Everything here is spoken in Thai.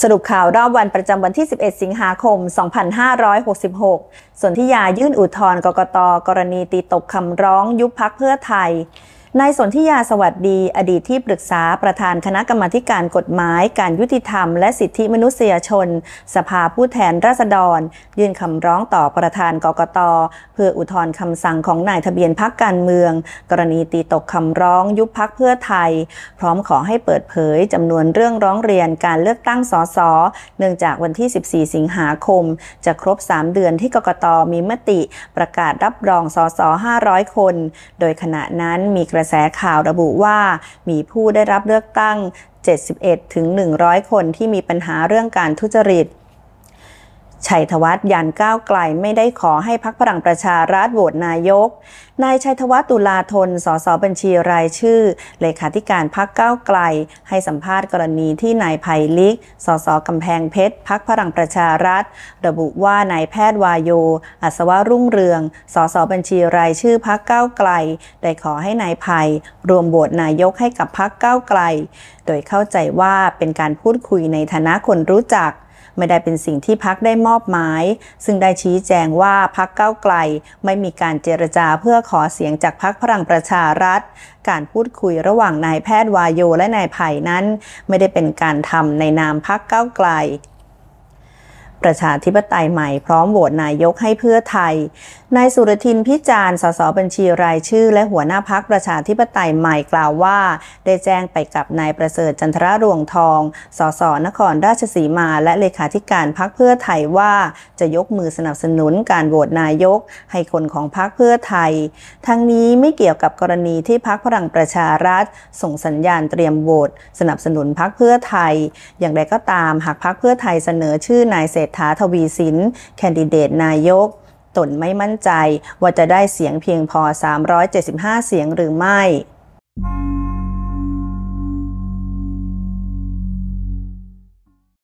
สรุปข่าวรอบวันประจำวันที่ 11 สิงหาคม 2566 ส่วนที่ยายื่นอุทธรณ์กกตกรณีตีตกคำร้องยุบพักเพื่อไทยนายสนธิยาสวัสดี อดีตที่ปรึกษาประธานคณะกรรมการกฎหมาย การยุติธรรมและสิทธิมนุษยชน สภาผู้แทนราษฎร ยื่นคำร้องต่อประธานกกตเพื่ออุทธรณ์คำสั่งของนายทะเบียนพักการเมือง กรณีตีตกคำร้องยุบพักเพื่อไทย พร้อมขอให้เปิดเผย จำนวนเรื่องร้องเรียนการเลือกตั้งสสเนื่องจากวันที่ 14 สิงหาคม จะครบ3เดือนที่กกตมีมติประกาศรับรองสส500 คน โดยขณะนั้นมีกระระแสข่าวระบุว่ามีผู้ได้รับเลือกตั้ง 71-100ถึงคนที่มีปัญหาเรื่องการทุจริตชัยธวัฒน์ยันก้าวไกล ไม่ได้ขอให้พักพลังประชารัฐโหวตนายก นายชัยธวัฒน์ตุลาธน สสบัญชีรายชื่อเลขาธิการพักก้าวไกล ให้สัมภาษณ์กรณีที่นายไผ่ลิกสสกำแพงเพชรพักพลังประชารัฐ ระบุว่านายแพทย์วายโยอัศวรุ่งเรือง สสบัญชีรายชื่อพักก้าวไกล ได้ขอให้นายไผ่รวมโหวตนายกให้กับพักก้าวไกล โดยเข้าใจว่าเป็นการพูดคุยในฐานะคนรู้จักไม่ได้เป็นสิ่งที่พักได้มอบหมาย ซึ่งได้ชี้แจงว่าพักเก้าไกล ไม่มีการเจรจาเพื่อขอเสียงจากพักพลังประชารัฐ การพูดคุยระหว่างนายแพทย์วายโยและนายไผ่นั้น ไม่ได้เป็นการทำในนามพักเก้าไกลประชาธิปไตยใหม่พร้อมโหวตนายกให้เพื่อไทย นายสุรทินพิจารณ์สสบัญชีรายชื่อ และหัวหน้าพักประชาธิปไตยใหม่กล่าวว่า ได้แจ้งไปกับนายประเสริฐจันทรารวงทองสสนครราชสีมาและเลขาธิการพักเพื่อไทยว่าจะยกมือสนับสนุนการโหวตนายกให้คนของพักเพื่อไทย ทั้งนี้ไม่เกี่ยวกับกรณีที่พักพลังประชารัฐ ส่งสัญญาณเตรียมโหวตสนับสนุนพักเพื่อไทย อย่างไรก็ตามหากพักเพื่อไทยเสนอชื่อนายเศรษษฐาทวีสิน แคนดิเดตนายก ตนไม่มั่นใจว่าจะได้เสียงเพียงพอ375 เสียงหรือไม่